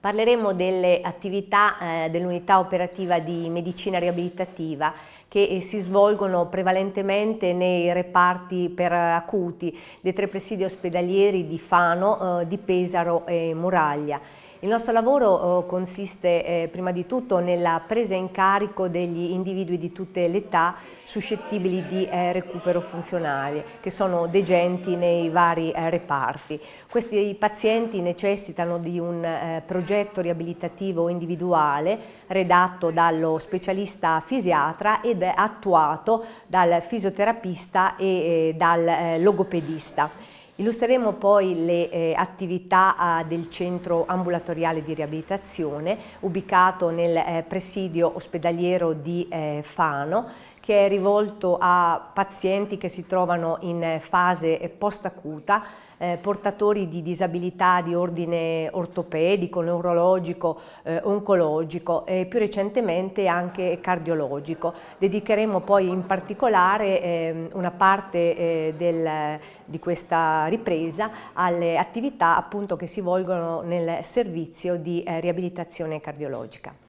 Parleremo delle attività eh, dell'unità operativa di medicina riabilitativa che eh, si svolgono prevalentemente nei reparti per acuti dei tre presidi ospedalieri di Fano, eh, di Pesaro e Muraglia. Il nostro lavoro eh, consiste eh, prima di tutto nella presa in carico degli individui di tutte le età suscettibili di eh, recupero funzionale, che sono degenti nei vari reparti. Questi pazienti necessitano di un progetto progetto riabilitativo individuale redatto dallo specialista fisiatra ed attuato dal fisioterapista e eh, dal eh, logopedista. Illustreremo poi le eh, attività eh, del centro ambulatoriale di riabilitazione ubicato nel eh, presidio ospedaliero di eh, Fano che è rivolto a pazienti che si trovano in eh, fase post-acuta, eh, portatori di disabilità di ordine ortopedico, neurologico, oncologico e più recentemente anche cardiologico. Dedicheremo poi in particolare ehm, una parte del, di questa ripresa alle attività appunto che si volgono nel servizio di eh, riabilitazione cardiologica.